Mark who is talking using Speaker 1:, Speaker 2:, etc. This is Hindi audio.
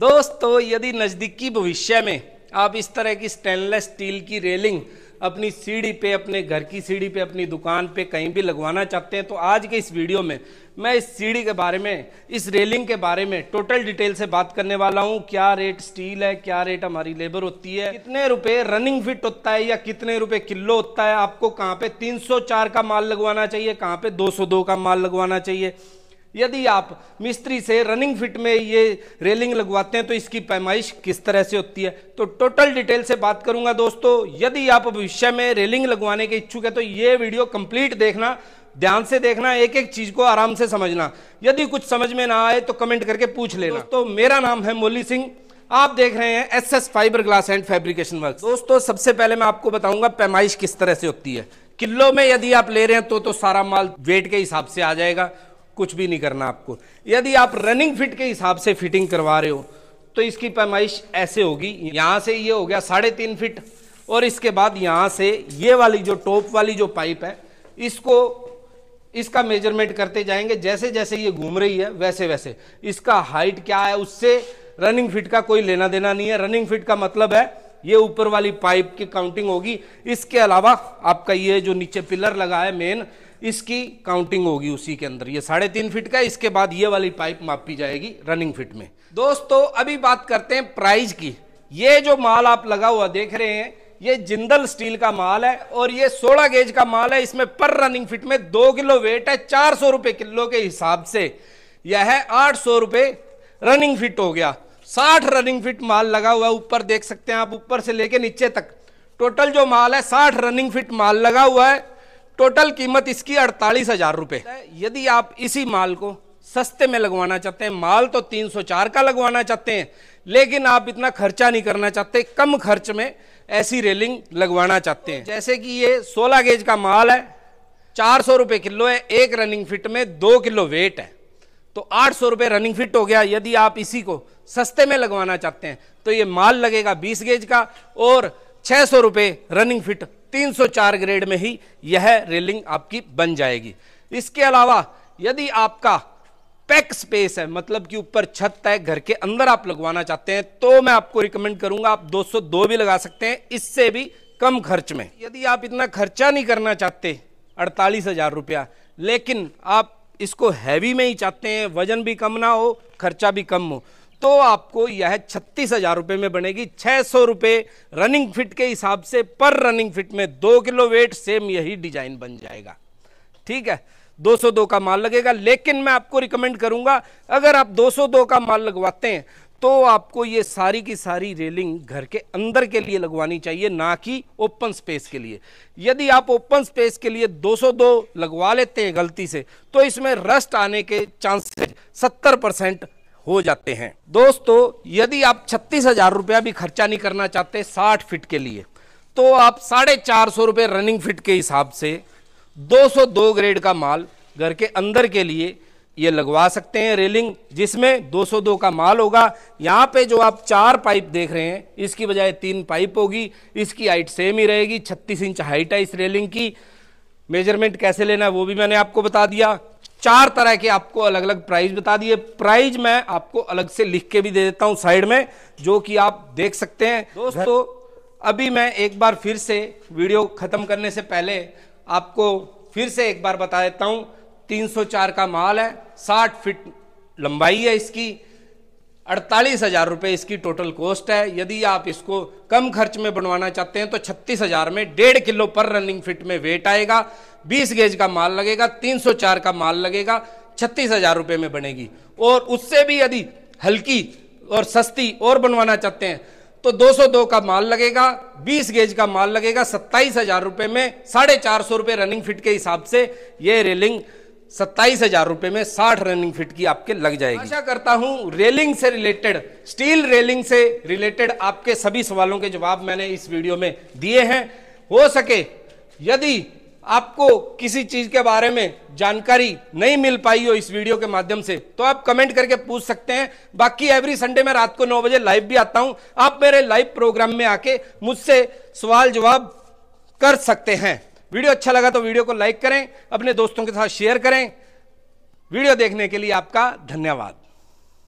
Speaker 1: दोस्तों यदि नज़दीकी भविष्य में आप इस तरह की स्टेनलेस स्टील की रेलिंग अपनी सीढ़ी पे अपने घर की सीढ़ी पे अपनी दुकान पे कहीं भी लगवाना चाहते हैं तो आज के इस वीडियो में मैं इस सीढ़ी के बारे में इस रेलिंग के बारे में टोटल डिटेल से बात करने वाला हूँ क्या रेट स्टील है क्या रेट हमारी लेबर होती है कितने रुपए रनिंग फिट होता है या कितने रुपए किलो होता है आपको कहाँ पे तीन का माल लगवाना चाहिए कहाँ पे दो का माल लगवाना चाहिए यदि आप मिस्त्री से रनिंग फिट में ये रेलिंग लगवाते हैं तो इसकी पैमाइश किस तरह से होती है तो टोटल डिटेल से बात करूंगा दोस्तों यदि आप भविष्य में रेलिंग लगवाने के इच्छुक है तो ये वीडियो कंप्लीट देखना ध्यान से देखना एक एक चीज को आराम से समझना यदि कुछ समझ में ना आए तो कमेंट करके पूछ लेना तो मेरा नाम है मोली सिंह आप देख रहे हैं S S fibreglass and fabrication work दोस्तों सबसे पहले मैं आपको बताऊंगा पैमाइश किस तरह से होती है किलो में यदि आप ले रहे हैं तो तो सारा माल वेट के हिसाब से आ जाएगा कुछ भी नहीं करना आपको यदि आप रनिंग फिट के हिसाब से फिटिंग करवा रहे हो तो इसकी पैमाइश ऐसे होगी यहाँ से ये हो गया साढ़े तीन फिट और इसके बाद यहाँ से ये वाली जो टॉप वाली जो पाइप है इसको इसका मेजरमेंट करते जाएंगे जैसे जैसे ये घूम रही है वैसे वैसे इसका हाइट क्या है उससे रनिंग फिट का कोई लेना देना नहीं है रनिंग फिट का मतलब है ये ऊपर वाली पाइप की काउंटिंग होगी इसके अलावा आपका ये जो नीचे पिलर लगा है मेन इसकी काउंटिंग होगी उसी के अंदर ये साढ़े तीन फिट का इसके बाद ये वाली पाइप मापी जाएगी रनिंग फिट में दोस्तों अभी बात करते हैं प्राइस की ये जो माल आप लगा हुआ देख रहे हैं ये जिंदल स्टील का माल है और ये सोलह गेज का माल है इसमें पर रनिंग फिट में दो किलो वेट है चार सौ रुपए किलो के हिसाब से यह है आठ सौ रुपए रनिंग फिट हो गया साठ रनिंग फिट माल लगा हुआ ऊपर देख सकते हैं आप ऊपर से लेके नीचे तक टोटल जो माल है साठ रनिंग फिट माल लगा हुआ है टोटल कीमत इसकी अड़तालीस हजार रुपये यदि आप इसी माल को सस्ते में लगवाना चाहते हैं माल तो 304 का लगवाना चाहते हैं लेकिन आप इतना खर्चा नहीं करना चाहते कम खर्च में ऐसी रेलिंग लगवाना चाहते हैं जैसे कि ये 16 गेज का माल है चार सौ रुपये किलो है एक रनिंग फिट में दो किलो वेट है तो आठ सौ रुपये रनिंग फिट हो गया यदि आप इसी को सस्ते में लगवाना चाहते हैं तो ये माल लगेगा बीस गेज का और छः सौ रुपये रनिंग फिट 304 ग्रेड में ही यह रेलिंग आपकी बन जाएगी इसके अलावा यदि आपका पैक स्पेस है मतलब कि ऊपर छत है घर के अंदर आप लगवाना चाहते हैं तो मैं आपको रिकमेंड करूंगा आप 202 भी लगा सकते हैं इससे भी कम खर्च में यदि आप इतना खर्चा नहीं करना चाहते अड़तालीस हजार रुपया लेकिन आप इसको हैवी में ही चाहते हैं वजन भी कम ना हो खर्चा भी कम हो तो आपको यह छत्तीस हजार रुपये में बनेगी छह सौ रुपये रनिंग फिट के हिसाब से पर रनिंग फिट में दो किलो वेट सेम यही डिजाइन बन जाएगा ठीक है 202 का माल लगेगा लेकिन मैं आपको रिकमेंड करूंगा अगर आप 202 का माल लगवाते हैं तो आपको ये सारी की सारी रेलिंग घर के अंदर के लिए लगवानी चाहिए ना कि ओपन स्पेस के लिए यदि आप ओपन स्पेस के लिए 202 लगवा लेते हैं गलती से तो इसमें रस्ट आने के चांसेस 70 परसेंट हो जाते हैं दोस्तों यदि आप छत्तीस हजार रुपया भी खर्चा नहीं करना चाहते साठ फिट के लिए तो आप साढ़े चार सौ रुपये रनिंग फिट के हिसाब से 202 ग्रेड का माल घर के अंदर के लिए ये लगवा सकते हैं रेलिंग जिसमें 202 का माल होगा यहाँ पे जो आप चार पाइप देख रहे हैं इसकी बजाय तीन पाइप होगी इसकी हाइट सेम ही रहेगी 36 इंच हाइट है इस रेलिंग की मेजरमेंट कैसे लेना है वो भी मैंने आपको बता दिया चार तरह के आपको अलग अलग प्राइज बता दिए प्राइज मैं आपको अलग से लिख के भी दे देता हूँ साइड में जो कि आप देख सकते हैं दोस्तों अभी मैं एक बार फिर से वीडियो ख़त्म करने से पहले आपको फिर से एक बार बता देता हूँ 304 का माल है 60 फिट लंबाई है इसकी अड़तालीस हज़ार रुपये इसकी टोटल कॉस्ट है यदि आप इसको कम खर्च में बनवाना चाहते हैं तो छत्तीस हज़ार में डेढ़ किलो पर रनिंग फिट में वेट आएगा बीस गेज का माल लगेगा तीन सौ चार का माल लगेगा छत्तीस हज़ार रुपये में बनेगी और उससे भी यदि हल्की और सस्ती और बनवाना चाहते हैं तो 202 का माल लगेगा 20 गेज का माल लगेगा सत्ताईस हजार रुपये में साढ़े चार सौ रुपये रनिंग फिट के हिसाब से ये रेलिंग सत्ताईस हजार रुपये में साठ रनिंग फिट की आपके लग जाएगी आशा करता हूँ रेलिंग से रिलेटेड स्टील रेलिंग से रिलेटेड आपके सभी सवालों के जवाब मैंने इस वीडियो में दिए हैं हो सके यदि आपको किसी चीज के बारे में जानकारी नहीं मिल पाई हो इस वीडियो के माध्यम से तो आप कमेंट करके पूछ सकते हैं बाकी एवरी संडे मैं रात को नौ बजे लाइव भी आता हूं आप मेरे लाइव प्रोग्राम में आके मुझसे सवाल जवाब कर सकते हैं वीडियो अच्छा लगा तो वीडियो को लाइक करें अपने दोस्तों के साथ शेयर करें वीडियो देखने के लिए आपका धन्यवाद